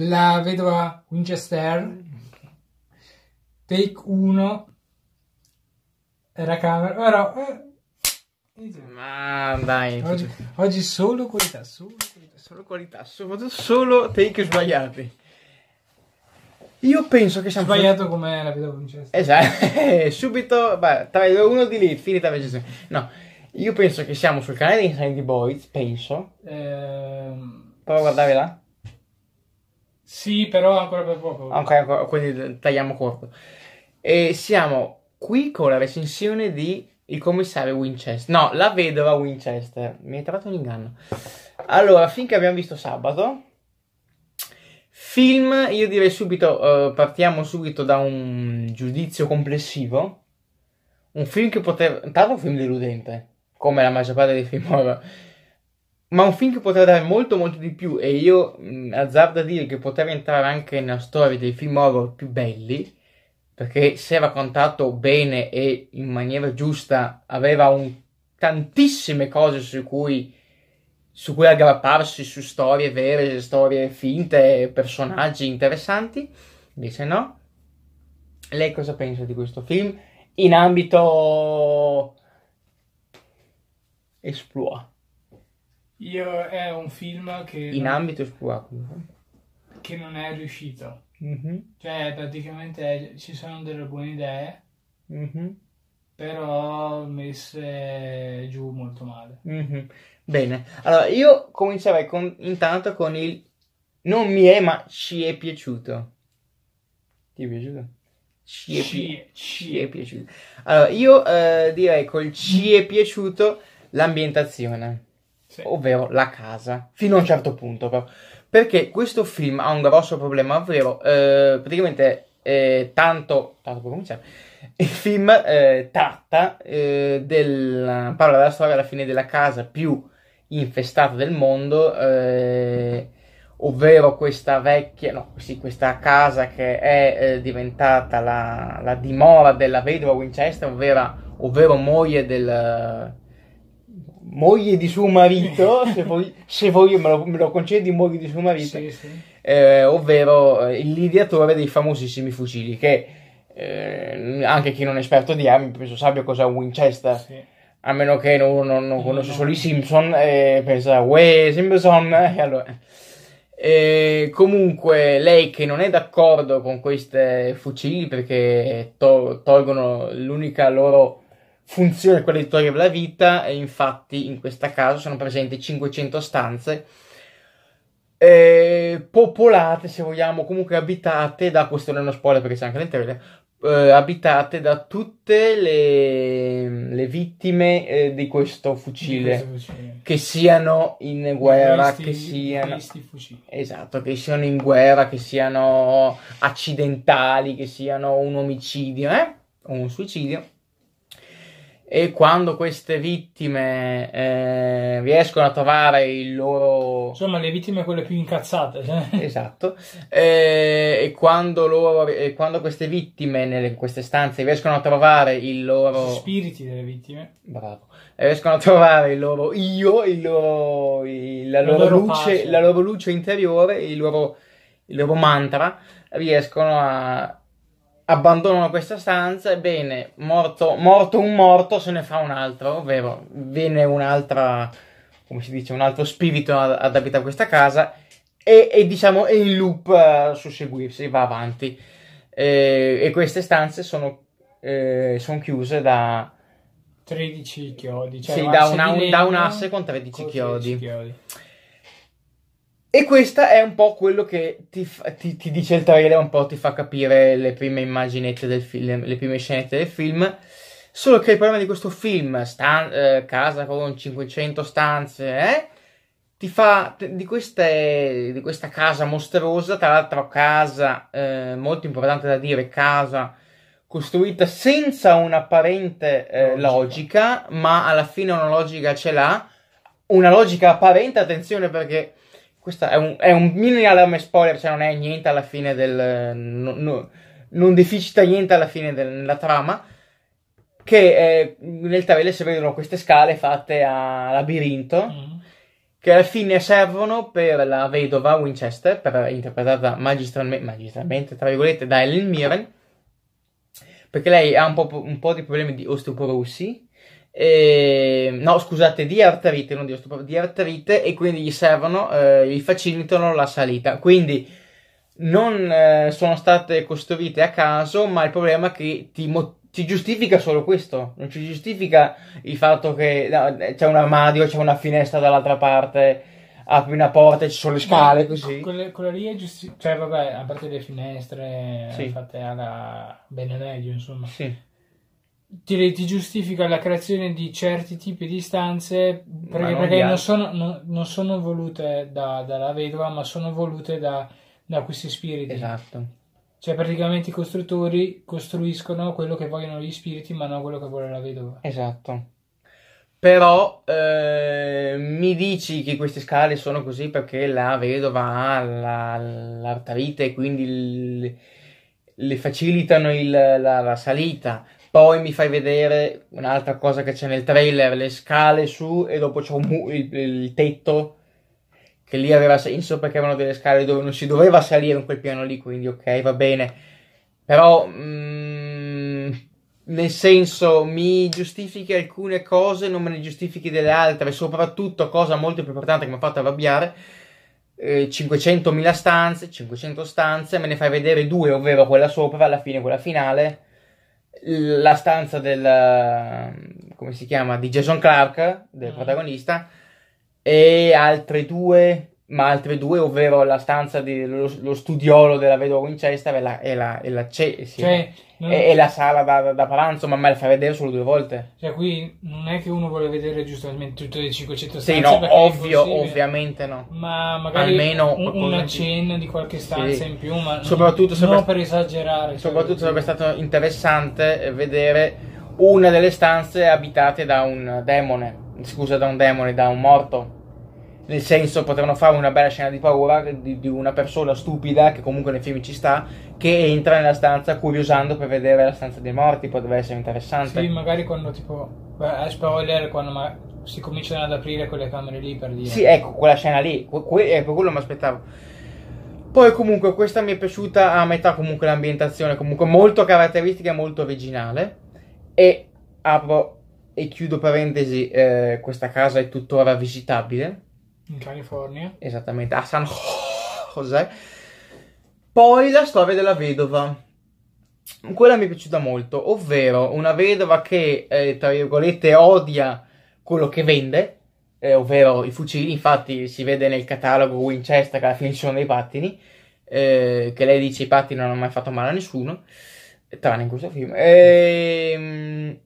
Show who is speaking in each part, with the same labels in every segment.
Speaker 1: la vedova Winchester, Take 1, era camera, però... Eh. Ma dai, oggi,
Speaker 2: oggi solo qualità, solo qualità, solo qualità, soprattutto
Speaker 1: solo
Speaker 2: take sbagliati. Io penso che siamo sbagliato
Speaker 1: fuori... come la vedova Winchester.
Speaker 2: Esatto, eh, subito, beh, tra uno di lì, finita Manchester. No, io penso che siamo sul canale di Sandy Boys, penso.
Speaker 1: Ehm... Prova a guardare là. Sì, però ancora per poco. Ancora,
Speaker 2: quindi tagliamo corto. E siamo qui con la recensione di Il commissario Winchester. No, la vedova Winchester. Mi è trovato un inganno. Allora, finché abbiamo visto sabato. Film, io direi subito, eh, partiamo subito da un giudizio complessivo. Un film che poteva... Intanto un film deludente, come la maggior parte dei film horror ma un film che potrà dare molto molto di più e io mh, azzardo a dire che potrà entrare anche nella storia dei film horror più belli perché se raccontato bene e in maniera giusta aveva un, tantissime cose su cui, su cui aggrapparsi su storie vere, storie finte, personaggi interessanti invece no lei cosa pensa di questo film in ambito esploit
Speaker 1: io è un film che... In non, ambito squaculo.
Speaker 2: Eh?
Speaker 1: Che non è riuscito. Mm-hmm. Cioè, praticamente ci sono delle buone idee, mm-hmm. però messe giù molto male.
Speaker 2: Mm-hmm. Bene, allora io comincerei con, intanto con il non mi è, ma ci è piaciuto. Ti è piaciuto? Ci è, ci, ci è piaciuto. Allora, io eh, direi col ci è piaciuto l'ambientazione sì. ovvero la casa, fino a un certo punto però. Perché questo film ha un grosso problema, ovvero eh, praticamente eh, tanto, tanto può cominciare, il film eh, tratta, eh, del, parla della storia alla fine della casa più infestata del mondo, eh, ovvero questa vecchia, no, sì, questa casa che è eh, diventata la, la, dimora della vedova Winchester, ovvero, ovvero moglie del, moglie di suo marito, se, voi, se voi me, lo, me, lo, concedi, moglie di suo marito, sì, sì. Eh, ovvero eh, il l'ideatore dei famosissimi fucili, che eh, anche chi non è esperto di armi penso sappia cos'è un Winchester. Sì. A meno che uno non, non conosce no, solo i Simpson e eh, pensa, uè, Simpson, e allora... E comunque lei che non è d'accordo con questi fucili perché to- tolgono l'unica loro funzione quella di togliere la vita e infatti in questa casa sono presenti 500 stanze eh, popolate se vogliamo comunque abitate da questo non è uno spoiler perché c'è anche nel eh, abitate da tutte le, le vittime eh, di questo fucile, che siano in guerra questi, che siano esatto che siano in guerra che siano accidentali che siano un omicidio eh? o un suicidio e quando queste vittime eh, riescono a trovare il loro insomma le vittime quelle più incazzate cioè. esatto eh, e, quando loro, eh, quando queste vittime nelle, queste stanze riescono a trovare il loro spiriti delle vittime bravo riescono a trovare il loro io il loro, il, la, loro, loro luce la loro luce interiore il loro, il loro mantra riescono a abbandonano questa stanza ebbene, morto, morto, un morto se ne fa un altro, ovvero viene un'altra, come si dice, un altro spirito ad, ad abitare questa casa e, e diciamo è in loop uh, eh, susseguirsi, va avanti. E, e queste stanze sono, eh, sono, chiuse da... 13 chiodi, cioè sì, da, una, un, da un asse con 13 con chiodi. 13 chiodi. E questo è un po' quello che ti, fa, ti, ti, dice il trailer, un po' ti fa capire le prime immaginette del film, le prime scenette del film. Solo che il problema di questo film, stan- eh, casa con 500 stanze, eh, ti fa di, queste, di, questa casa mostruosa, tra l'altro casa, eh, molto importante da dire, casa costruita senza un'apparente eh, logica. logica, ma alla fine una logica ce l'ha, una logica apparente, attenzione perché questo è un, è un mini allarme spoiler, cioè non è niente alla fine del... No, no, non deficita niente alla fine della trama, che eh, nel trailer si vedono queste scale fatte a labirinto, mm. che alla fine servono per la vedova Winchester, per, interpretata magistralmente, magistralmente, tra virgolette, da Ellen Mirren, perché lei ha un po', un po di problemi di osteoporosi, eh, no scusate di artrite, non di osteopatia, di artrite e quindi gli servono, eh, gli facilitano la salita. Quindi non eh, sono state costruite a caso, ma il problema è che ti, mo- ti giustifica solo questo, non ci giustifica il fatto che no, c'è un armadio, c'è una finestra dall'altra parte apri una porta e ci sono le scale così.
Speaker 1: Quelle, quella lì è giusto. Cioè, vabbè, a parte le finestre sì. fatte alla meglio, insomma. Sì ti, ti, giustifica la creazione di certi tipi di stanze perché, non, perché non, sono, non, non, sono, volute da, dalla vedova, ma sono volute da, da questi spiriti. Esatto. Cioè, praticamente i costruttori costruiscono quello che vogliono gli spiriti, ma non quello che vuole la vedova.
Speaker 2: Esatto. Però eh, mi dici che queste scale sono così perché la vedova ha la, l'artarite e quindi il, le facilitano il, la, la, salita. Poi mi fai vedere un'altra cosa che c'è nel trailer, le scale su e dopo c'è mu- il, il, tetto che lì aveva senso perché erano delle scale dove non si doveva salire in quel piano lì, quindi ok, va bene. Però mm, nel senso mi giustifichi alcune cose, non me ne giustifichi delle altre, soprattutto cosa molto più importante che mi ha fatto arrabbiare 500.000 eh, stanze, 500 stanze, me ne fai vedere due, ovvero quella sopra, alla fine quella finale, la stanza del ehm, come si chiama di Jason Clark del mm. protagonista e altre due ma altre due, ovvero la stanza dello studiolo della vedova Winchester e la, e la, e la, ce, sì, cioè, e, e la sala da, da, pranzo, ma me la fai vedere solo due volte.
Speaker 1: Cioè, qui non è che uno vuole vedere giustamente tutte le 500 stanze. Sì, no, ovvio, ovviamente no. Ma magari Almeno un, una cenna di
Speaker 2: qualche stanza sì. in più, ma soprattutto non, non per esagerare. Soprattutto sarebbe stato interessante eh, vedere una delle stanze abitate da un demone, scusa, da un demone, da un morto nel senso, potevano fare una bella scena di paura di, di, una persona stupida, che comunque nei film ci sta, che entra nella stanza curiosando per vedere la stanza dei morti. potrebbe essere interessante. Sì, magari
Speaker 1: quando tipo. Beh, eh, spoiler, quando ma- si cominciano ad aprire quelle camere lì per dire. Sì, ecco,
Speaker 2: quella scena lì. Que- que- ecco, quello mi aspettavo. Poi comunque questa mi è piaciuta a metà comunque l'ambientazione, comunque molto caratteristica e molto originale. E apro e chiudo parentesi, eh, questa casa è tuttora visitabile.
Speaker 1: In California.
Speaker 2: Esattamente, a San José. Poi la storia della vedova. Quella mi è piaciuta molto, ovvero una vedova che, eh, tra virgolette, odia quello che vende, eh, ovvero i fucili. Infatti si vede nel catalogo Winchester che alla fine ci sono dei pattini, eh, che lei dice i pattini non hanno mai fatto male a nessuno, tranne in questo film. E, ehm,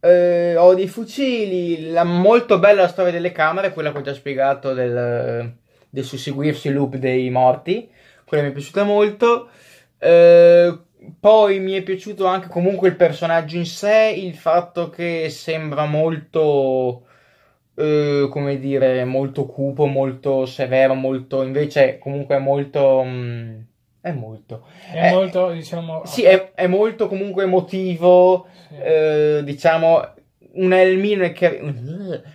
Speaker 2: eh, ho dei fucili. La molto bella storia delle camere, quella che ho già spiegato del, del susseguirsi loop dei morti. Quella mi è piaciuta molto. Eh, poi mi è piaciuto anche comunque il personaggio in sé, il fatto che sembra molto, eh, come dire, molto cupo, molto severo, molto, invece comunque molto... Mh, mm, è molto. È, è
Speaker 1: molto, diciamo... Sì,
Speaker 2: è, è, molto comunque emotivo, sì. eh, diciamo... Un Elmiren, che,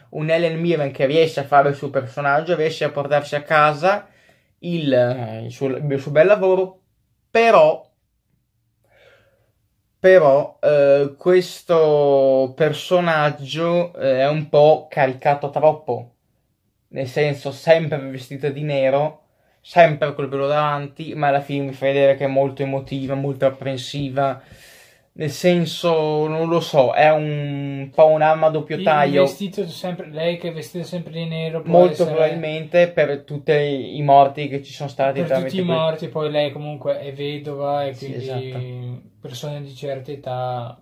Speaker 2: un Elmiren che riesce a fare il suo personaggio, riesce a portarsi a casa il, eh, il, suo, il suo bel lavoro, però però eh, questo personaggio eh, è un po' caricato troppo, nel senso sempre vestito di nero, sempre col pelo davanti, ma alla fine mi fai vedere che è molto emotiva, molto apprensiva. Nel senso, non lo so, è un, po' un'arma a doppio taglio.
Speaker 1: Sempre, lei che è vestita sempre di nero. Molto essere... probabilmente
Speaker 2: per tutti i morti che ci sono stati. Per tutti i morti,
Speaker 1: poi lei comunque è vedova e quindi esatto. persone di certa età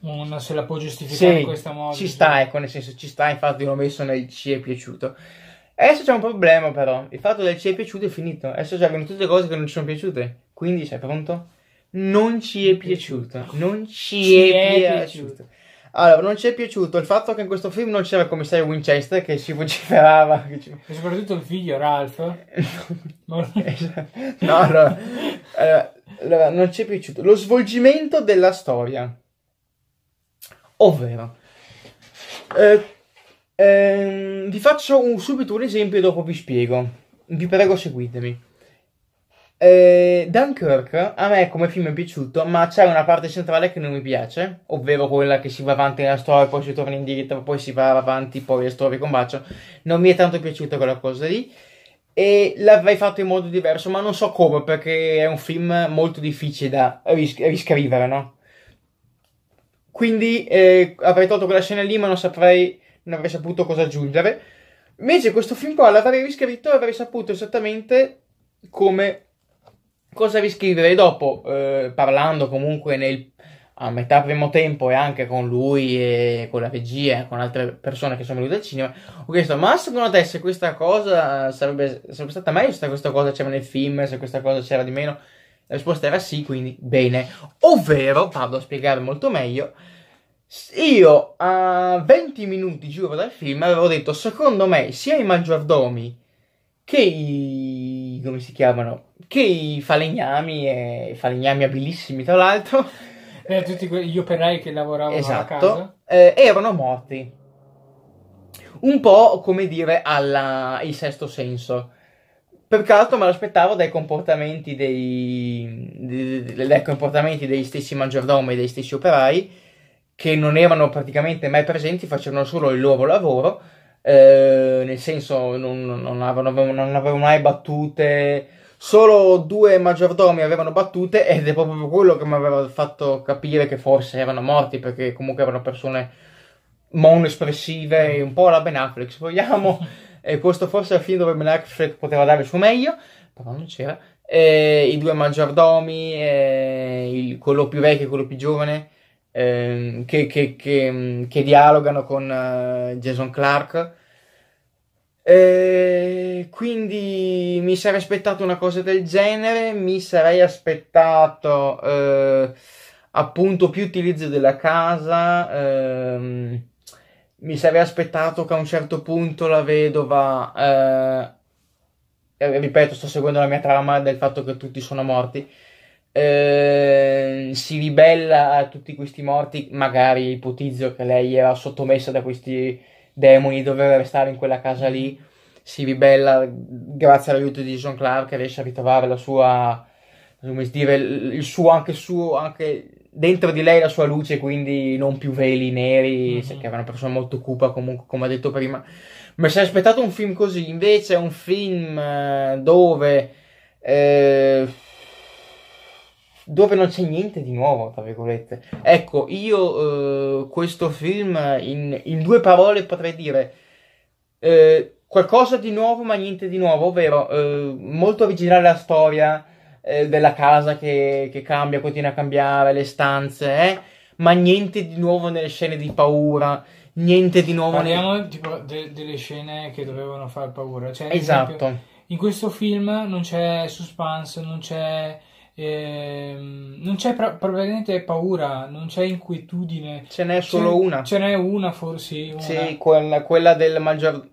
Speaker 1: non se la può giustificare sì, in questa modo. Ci
Speaker 2: sta, ecco, nel senso ci sta, infatti l'ho messo nel ci è piaciuto. Adesso c'è un problema però, il fatto che ci è piaciuto è finito, adesso ci avvengono tutte le cose che non ci sono piaciute, quindi sei pronto? Non ci è piaciuto, non ci, ci è, è piaciuto. piaciuto. Allora, non ci è piaciuto il fatto che in questo film non c'era il commissario Winchester che ci vociferava.
Speaker 1: Che ci... E soprattutto il figlio Ralph. no,
Speaker 2: no, allora, allora, non ci è piaciuto. Lo svolgimento della storia. Ovvero, eh, Ehm, vi faccio un, subito un esempio e dopo vi spiego. Vi prego, seguitemi. Eh, Dunkirk a me come film è piaciuto, ma c'è una parte centrale che non mi piace, ovvero quella che si va avanti nella storia, poi si torna indietro, poi si va avanti, poi la storia combacia. Non mi è tanto piaciuta quella cosa lì. E l'avrei fatto in modo diverso, ma non so come, perché è un film molto difficile da ris- riscrivere, no? Quindi eh, avrei tolto quella scena lì, ma non saprei non avrei saputo cosa aggiungere. Invece questo film qua l'avrei riscritto e avrei saputo esattamente come cosa riscrivere dopo, eh, parlando comunque nel, a metà primo tempo e anche con lui e con la regia e con altre persone che sono venute al cinema, ho chiesto, ma secondo te se questa cosa sarebbe, sarebbe stata meglio, se questa cosa c'era nel film, se questa cosa c'era di meno? La risposta era sì, quindi bene. Ovvero, vado a spiegare molto meglio, io a 20 minuti, giuro, dal film avevo detto, secondo me, sia i maggiordomi che i... come si chiamano? Che i falegnami, e falegnami abilissimi tra l'altro... Eh, tutti gli operai che lavoravano esatto, a casa. Eh, erano morti. Un po' come dire alla... il sesto senso. Perché altro me l'aspettavo dai comportamenti dei, dai comportamenti degli stessi maggiordomi e degli stessi operai che non erano praticamente mai presenti, facevano solo il loro lavoro, eh, nel senso non, non, avevano, non, avevano, mai battute, solo due maggiordomi avevano battute ed è proprio quello che mi aveva fatto capire che forse erano morti perché comunque erano persone monoespressive, un po' la Ben Affleck se vogliamo, e questo forse è il film dove Ben Affleck poteva dare il suo meglio, però non c'era, e i due maggiordomi, il, quello più vecchio e quello più giovane Ehm, che, che, che, mm, che, dialogano con eh, Jason Clark. E quindi mi sarei aspettato una cosa del genere, mi sarei aspettato eh, appunto più utilizzo della casa, ehm, mi sarei aspettato che a un certo punto la vedova, eh, ripeto sto seguendo la mia trama del fatto che tutti sono morti, Ehm, si ribella a tutti questi morti, magari ipotizzo che lei era sottomessa da questi demoni, doveva restare in quella casa lì, si ribella grazie all'aiuto di John Clark riesce a ritrovare la sua, come dire, il suo, anche suo, anche dentro di lei la sua luce, quindi non più veli neri, mm-hmm. che era una persona molto cupa comunque, come ha detto prima. Ma si è aspettato un film così, invece è un film eh, dove... Eh, dove non c'è niente di nuovo, tra virgolette. Ecco, io eh, questo film in, in, due parole potrei dire eh, qualcosa di nuovo ma niente di nuovo, ovvero eh, molto originale la storia eh, della casa che, che, cambia, continua a cambiare, le stanze, eh, ma niente di nuovo nelle scene di paura, niente di nuovo... Parliamo
Speaker 1: nel... tipo, de- delle scene che dovevano far paura. Cioè, esatto. Esempio, in questo film non c'è suspense, non c'è eh, non c'è probabilmente paura, non c'è inquietudine. Ce n'è solo ce, una. Ce
Speaker 2: n'è una forse. Una. Sì, quella, quella del maggior...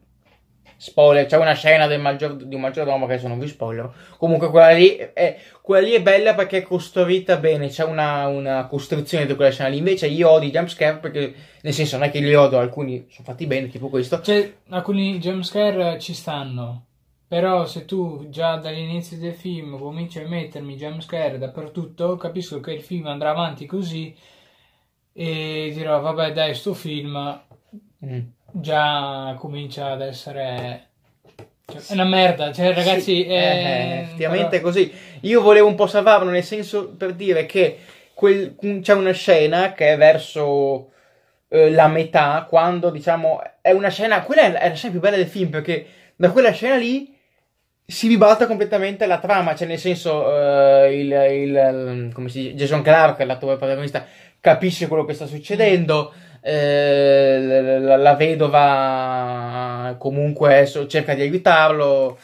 Speaker 2: Spoiler, c'è una scena maggior, di un maggiordomo che adesso non vi spoiler. Comunque quella lì, è, quella lì è bella perché è costruita bene, c'è una, una costruzione di quella scena lì. Invece io odio i jumpscare perché, nel senso, non è che li odio, alcuni sono fatti bene, tipo questo. Cioè,
Speaker 1: alcuni jumpscare ci stanno però se tu già dall'inizio del film cominci a mettermi jumpscare dappertutto, capisco che il film andrà avanti così e dirò vabbè dai sto film mm. già comincia ad essere... Cioè, sì. È una merda, cioè ragazzi... Sì. È... Eh, eh effettivamente però...
Speaker 2: così. Io volevo un po' salvarlo nel senso per dire che quel... c'è una scena che è verso eh, la metà, quando diciamo... È una scena... Quella è la scena più bella del film perché da quella scena lì si ribalta completamente la trama, cioè nel senso uh, il, il, mm, come si dice, Jason Clark, l'attore protagonista, capisce quello che sta succedendo, eh, la, la, vedova comunque cerca di aiutarlo,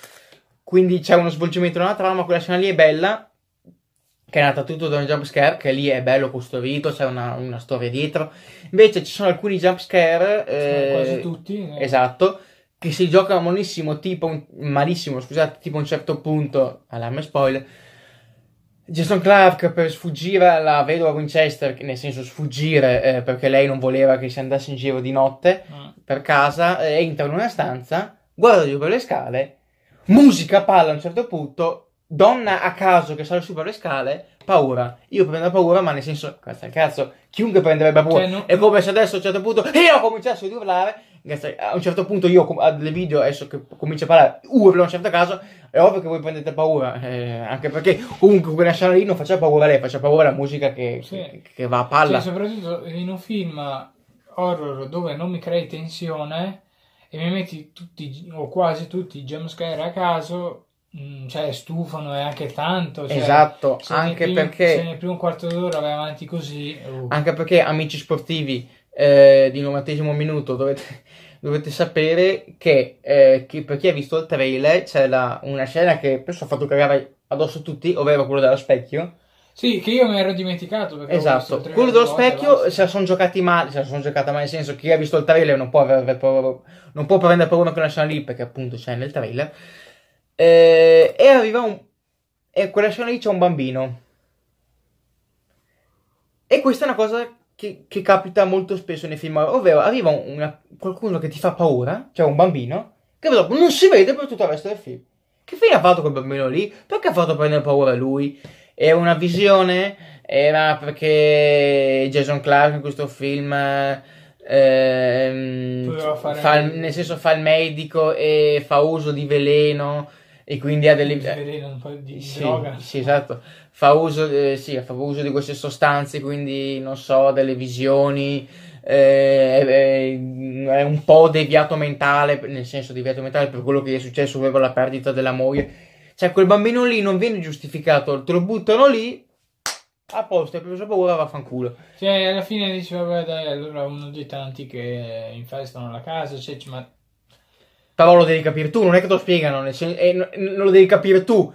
Speaker 2: quindi c'è uno svolgimento della trama, quella scena lì è bella, che è nata tutto da un jump scare, che lì è bello costruito, c'è una, una storia dietro, invece ci sono alcuni jump scare, eh, quasi tutti, eh. esatto che si gioca malissimo, tipo un, malissimo, scusate, tipo un certo punto, allarme spoiler, Jason Clark per sfuggire alla vedova Winchester, nel senso sfuggire eh, perché lei non voleva che si andasse in giro di notte mm. per casa, eh, entra in una stanza, guarda giù per le scale, musica palla a un certo punto, donna a caso che sale su per le scale, paura. Io prendo paura, ma nel senso, cazzo, cazzo, chiunque prenderebbe paura. Cioè, no. È come se adesso a un certo punto io cominciassi ad urlare a un certo punto io a delle video adesso che comincio a parlare urlo a un certo caso è ovvio che voi prendete paura eh, anche perché comunque quella scena lì non faceva paura lei faceva paura la musica che, sì. che, che, va a palla sì, soprattutto
Speaker 1: in un film horror dove non mi crei tensione e mi metti tutti o quasi tutti i jumpscare a caso mm, cioè stufano e anche tanto cioè, esatto anche primi, perché se nel primo quarto d'ora vai avanti così uh. anche perché
Speaker 2: amici sportivi eh, di 90 minuto dovete dovete sapere che, eh, che per chi ha visto il trailer c'è la, una scena che penso ha fatto cagare addosso a tutti, ovvero quello dello specchio.
Speaker 1: Sì, che io mi ero dimenticato. Esatto, quello dello specchio
Speaker 2: se la sono giocati male, se la sono giocata male, nel senso che chi ha visto il trailer non può, aver, non può prendere paura con che scena lì perché appunto c'è nel trailer. Eh, e arriva un... e quella scena lì c'è un bambino. E questa è una cosa che, che capita molto spesso nei film, ovvero arriva una, qualcuno che ti fa paura, cioè un bambino, che dopo non si vede per tutto il resto del film. Che fine ha fatto quel bambino lì? Perché ha fatto prendere paura lui? È una visione? Era perché Jason Clark in questo film... Ehm, fa, nel senso fa il medico e fa uso di veleno e quindi ha delle... Di veleno, un po' di sì, droga. Sì, esatto fa uso, eh, sì, fa uso di queste sostanze, quindi non so, delle visioni, eh, è un po' deviato mentale, nel senso deviato mentale per quello che gli è successo per la perdita della moglie. Cioè, quel bambino lì non viene giustificato, te lo buttano lì, a posto, hai preso paura, vaffanculo. Cioè, alla fine
Speaker 1: dici, vabbè, dai, allora uno dei tanti che infestano la casa, cioè, ma...
Speaker 2: Però lo devi capire tu, non è che te lo spiegano, senso, eh, lo devi capire tu.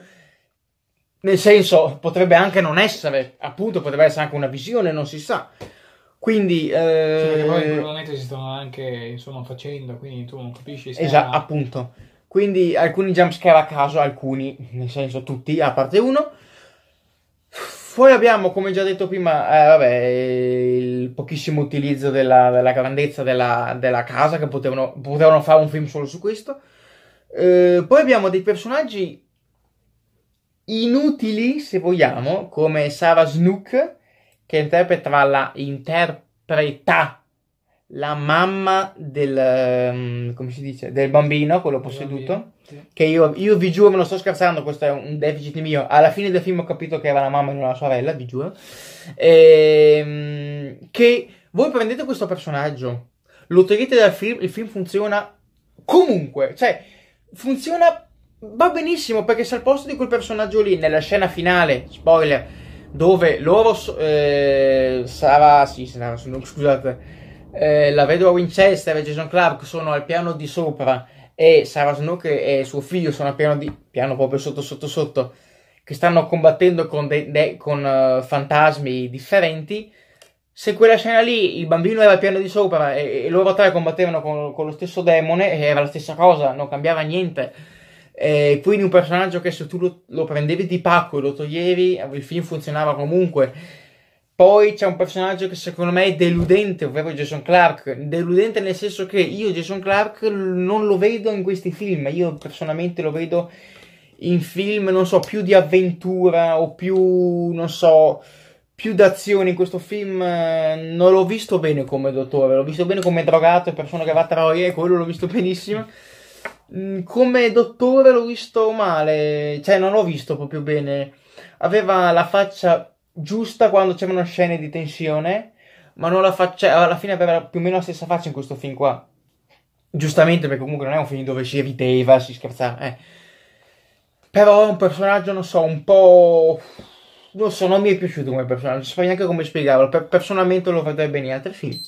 Speaker 2: Nel senso, potrebbe anche non essere, appunto, potrebbe essere anche una visione, non si sa. Quindi... Eh... Sì, perché eh, poi
Speaker 1: in si stanno anche, insomma, faccenda, quindi tu non capisci se... Esatto,
Speaker 2: era... appunto. Quindi alcuni jumpscare a caso, alcuni, nel senso tutti, a parte uno. Poi abbiamo, come già detto prima, eh, vabbè, il pochissimo utilizzo della, della grandezza della, della, casa, che potevano, potevano, fare un film solo su questo. Eh, poi abbiamo dei personaggi inutili, se vogliamo, come Sarah Snook, che interpretava la interpreta la mamma del, ehm, come si dice, del bambino, quello posseduto. sì. Che io, io, vi giuro, me lo sto scherzando, questo è un deficit mio. Alla fine del film ho capito che era la mamma e non la sorella, vi giuro. E, ehm, che voi prendete questo personaggio, lo togliete dal film, il film funziona comunque. Cioè, funziona va benissimo perché se al posto di quel personaggio lì nella scena finale, spoiler, dove loro eh, Sara, sì, Sara, scusate, eh, la vedova Winchester e Jason Clark sono al piano di sopra e Sarah Snook e suo figlio sono al piano di piano proprio sotto sotto sotto che stanno combattendo con, de, de, con uh, fantasmi differenti. Se quella scena lì il bambino era al piano di sopra e, e loro tre combattevano con, con lo stesso demone, era la stessa cosa, non cambiava niente e quindi un personaggio che se tu lo, lo prendevi di pacco e lo toglievi, il film funzionava comunque. Poi c'è un personaggio che secondo me è deludente, ovvero Jason Clark. Deludente nel senso che io Jason Clark non lo vedo in questi film, io personalmente lo vedo in film, non so, più di avventura o più, non so, più d'azione. In questo film eh, non l'ho visto bene come dottore, l'ho visto bene come drogato e persona che va a e quello l'ho visto benissimo. Mm, come dottore l'ho visto male, cioè non l'ho visto proprio bene. Aveva la faccia giusta quando c'erano scene di tensione, ma non la faccia, cioè, alla fine aveva più o meno la stessa faccia in questo film qua. Giustamente, perché comunque non è un film dove si eviteva, si scherzava, eh. Però è un personaggio, non so, un po'... Non so, non mi è piaciuto come personaggio, non so neanche come spiegarlo. Per- personalmente lo vedrei bene in altri film.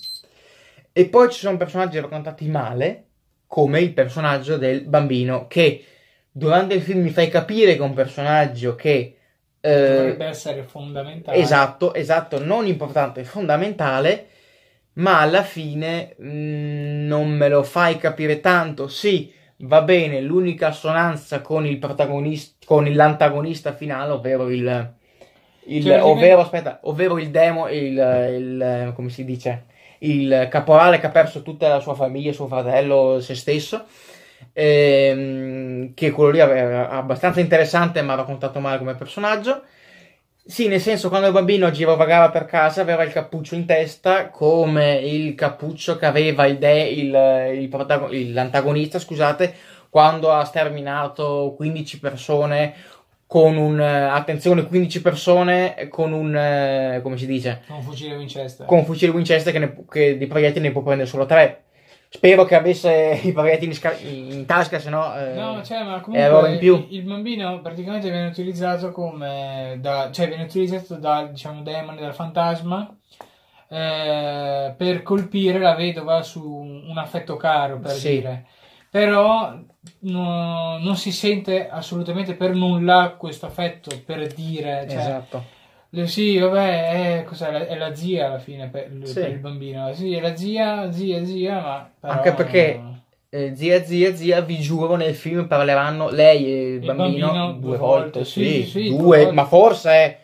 Speaker 2: E poi ci sono personaggi raccontati male, come il personaggio del bambino che durante il film mi fai capire che è un personaggio che eh, dovrebbe
Speaker 1: essere fondamentale esatto
Speaker 2: esatto non importante fondamentale ma alla fine mh, mm, non me lo fai capire tanto sì va bene l'unica assonanza con il protagonista con l'antagonista finale ovvero il, il cioè, ovvero aspetta ovvero il demo il, il come si dice il caporale che ha perso tutta la sua famiglia, suo fratello, se stesso. Ehm, che quello lì era abbastanza interessante, ma raccontato male come personaggio. Sì, nel senso, quando il bambino girovagava per casa aveva il cappuccio in testa, come il cappuccio che aveva il, de, il, il protagon- l'antagonista, scusate, quando ha sterminato 15 persone con un eh, attenzione 15 persone eh, con un eh, come si dice con un fucile Winchester con un fucile Winchester che, ne, che di proiettili ne può prendere solo 3 spero che avesse i proiettili in, in tasca se no eh, no cioè ma comunque in più.
Speaker 1: il bambino praticamente viene utilizzato come da, cioè viene utilizzato da diciamo demone dal fantasma eh, per colpire la vedova su un affetto caro per sì. dire però no, non si sente assolutamente per nulla questo affetto per dire cioè, esatto le, sì vabbè eh, è, è, la, è, la, zia alla fine per, sì. per, il bambino sì è la zia zia zia ma
Speaker 2: anche perché eh, zia zia zia vi giuro nel film parleranno lei e il, il bambino, bambino, due, volte, volte, sì, sì, sì due, ma forse eh,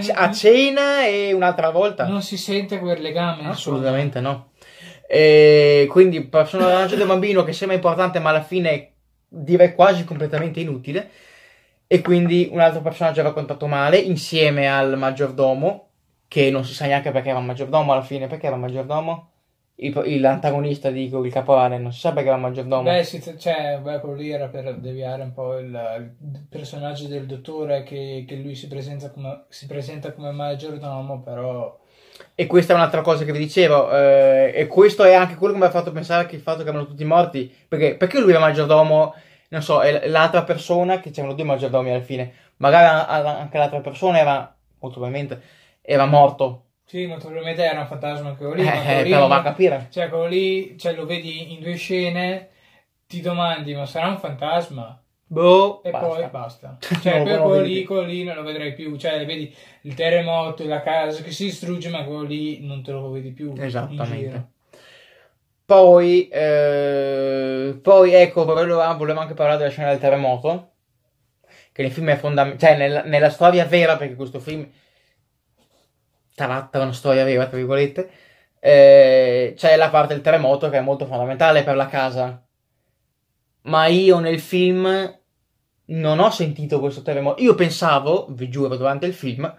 Speaker 2: cioè, a, non, a, cena e un'altra volta non si sente quel legame assolutamente insomma. no e quindi personaggio del bambino che sembra importante ma alla fine direi quasi completamente inutile. E quindi un altro personaggio contato male insieme al maggiordomo, che non si sa neanche perché era maggiordomo alla fine, perché era maggiordomo? Il, il, l'antagonista di il caporale non si sa perché era il maggiordomo beh sì
Speaker 1: cioè beh, quello lì era per deviare un po' il, il personaggio del dottore che, che lui
Speaker 2: si, come, si presenta come maggiordomo però e questa è un'altra cosa che vi dicevo. Eh, e questo è anche quello che mi ha fatto pensare che il fatto che erano tutti morti. Perché, perché lui era maggiordomo? Non so, è l'altra persona, che c'erano due maggiordomi alla fine. Magari anche l'altra persona era, molto probabilmente, era morto.
Speaker 1: Sì, molto probabilmente era un fantasma anche lì. Eh, eh però va a capire. Cioè, quello lì, cioè, lo vedi in due scene, ti domandi, ma sarà un fantasma? boh, e basta. poi basta. Cioè, no, poi quello lì, quello lì non lo vedrai più. Cioè, vedi il terremoto, la casa che si distrugge, ma quello lì non te lo vedi più.
Speaker 2: Esattamente. Poi, eh, poi, ecco, ah, volevo, anche parlare della scena del terremoto. Che nel film è fondamentale, cioè nella, nella, storia vera, perché questo film tratta una storia vera, tra virgolette, eh, c'è la parte del terremoto che è molto fondamentale per la casa ma io nel film non ho sentito questo terremoto. Io pensavo, vi giuro, durante il film,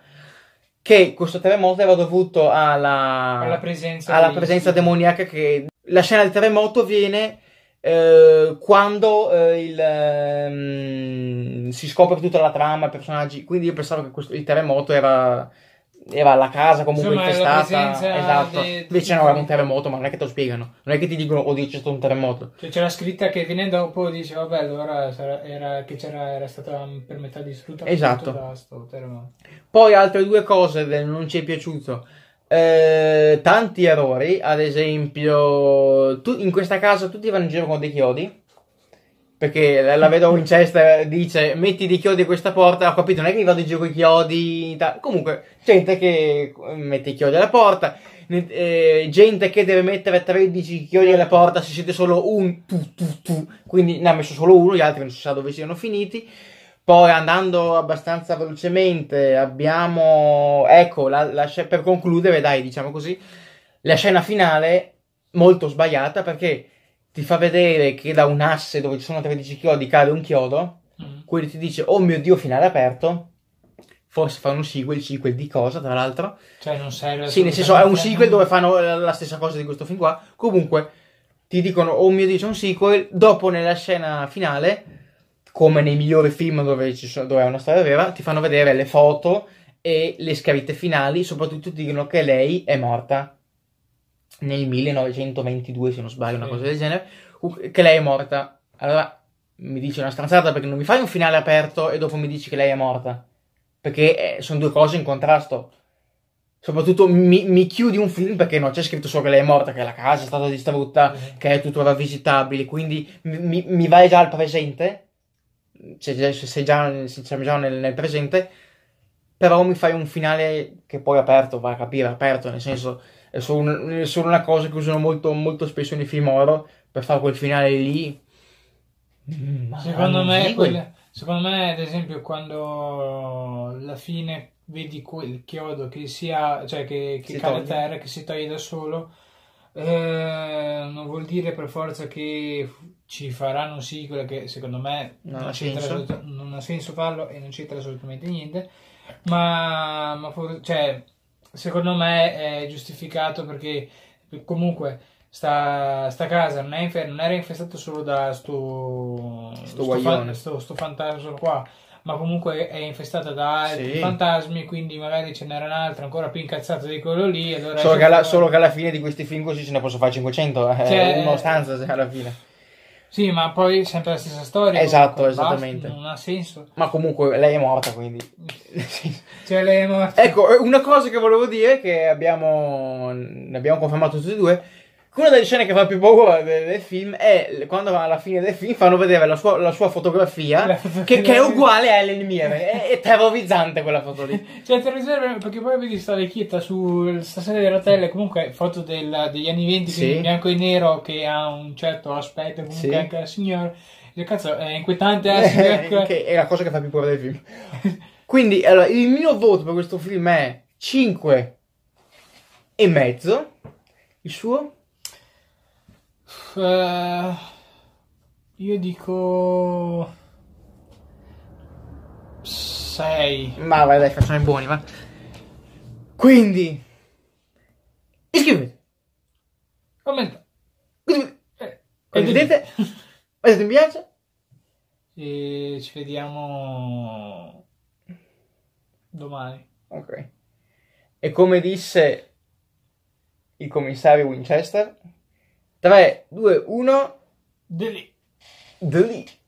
Speaker 2: che questo terremoto era dovuto alla, alla presenza, alla presenza demoniaca. Che la scena del terremoto viene eh, quando eh, il, eh, si scopre tutta la trama, i personaggi. Quindi io pensavo che questo, il terremoto era era la casa comunque Insomma, infestata. Esatto. De... Invece no, era un terremoto, ma non è che te lo spiegano. Non è che ti dicono, oh, c'è stato un terremoto. Cioè, c'era scritta che venendo
Speaker 1: dopo dice, vabbè, allora sarà, era, che era stata per metà distrutta esatto. da sto terremoto.
Speaker 2: Poi altre due cose del non ci è piaciuto. Eh, tanti errori, ad esempio, tu, in questa casa tutti vanno in giro con dei chiodi perché la, la vedo Winchester dice metti dei chiodi a questa porta, ho capito, non è che mi vado in giro con i chiodi. Ta- Comunque, gente che eh, mette i chiodi alla porta, eh, gente che deve mettere 13 chiodi alla porta, se siete solo un tu tu tu, quindi ne ha messo solo uno, gli altri non si sa dove siano finiti. Poi andando abbastanza velocemente abbiamo, ecco, la, la, per concludere, dai, diciamo così, la scena finale molto sbagliata perché ti fa vedere che da un asse dove ci sono 13 chiodi cade un chiodo, mm. quindi ti dice, oh mio Dio, finale aperto, forse fanno un sequel, sequel di cosa, tra l'altro.
Speaker 1: Cioè non serve. Sì, nel senso, è un sequel
Speaker 2: dove fanno eh, la stessa cosa di questo film qua, comunque ti dicono, oh mio Dio, c'è un sequel, dopo nella scena finale, come nei migliori film dove, sono, dove è una storia vera, ti fanno vedere le foto e le scritte finali, soprattutto dicono che lei è morta nel 1922, se non sbaglio, una cosa del genere, che lei è morta. Allora mi dice una stronzata perché non mi fai un finale aperto e dopo mi dici che lei è morta. Perché eh, sono due cose in contrasto. Soprattutto mi, mi chiudi un film perché non c'è scritto solo che lei è morta, che la casa è stata distrutta, che è tuttora visitabile. Quindi mi, mi vai già al presente. Se, se, se già, se siamo già nel, nel presente. Però mi fai un finale che poi è aperto, va a capire, aperto, nel senso è solo, un, è solo una cosa che usano molto, molto spesso nei film horror per fare quel finale lì. Mm, ma secondo me, quella,
Speaker 1: secondo me, ad esempio, quando alla fine vedi quel chiodo che sia, cioè che, che si cade a terra, che si toglie da solo, eh, non vuol dire per forza che ci faranno un sequel che secondo me non, non, ha, senso. non ha senso farlo e non c'entra assolutamente niente. Ma, ma for- cioè, secondo me è giustificato perché comunque sta, sta casa non, è, non, era infestata solo da sto,
Speaker 2: sto, sto, fa, sto,
Speaker 1: sto fantasma qua ma comunque è infestata da altri sì. fantasmi, quindi magari ce n'era un'altra ancora più incazzata di quello lì. Allora solo, che alla,
Speaker 2: solo, che alla, fine di questi film così ce ne posso fare 500, eh, cioè, eh, uno stanza alla fine.
Speaker 1: Sì, ma poi
Speaker 2: sempre la stessa storia. Esatto, comunque, esattamente. Basta, non ha senso. Ma comunque lei è morta, quindi. cioè, lei è morta. Ecco, una cosa che volevo dire, che abbiamo, ne abbiamo confermato tutti e due, una delle scene che fa più paura del, del film è quando alla fine del film fanno vedere la sua, la sua fotografia, la che, che, è uguale a Ellen Mirren. È, è, terrorizzante
Speaker 1: quella foto lì. Cioè, terrorizzante perché poi vedi sta vecchietta su stasera della rotelle, comunque foto della, degli anni 20 sì. bianco e nero che ha un certo aspetto, comunque sì. anche la signora.
Speaker 2: Cioè, cazzo, è inquietante. Eh, eh, che è la cosa che fa più paura del film. Quindi, allora, il mio voto per questo film è 5 e mezzo. Il suo? Uh, io dico 6. Ma vai, dai, facciamo i buoni, va. Quindi iscrivetevi. Commentate. Eh, condividete. Eh, Mettete mi
Speaker 1: piace. E ci vediamo
Speaker 2: domani. Ok. E come disse il commissario Winchester 3, 2, 1. Delì.
Speaker 1: Delì.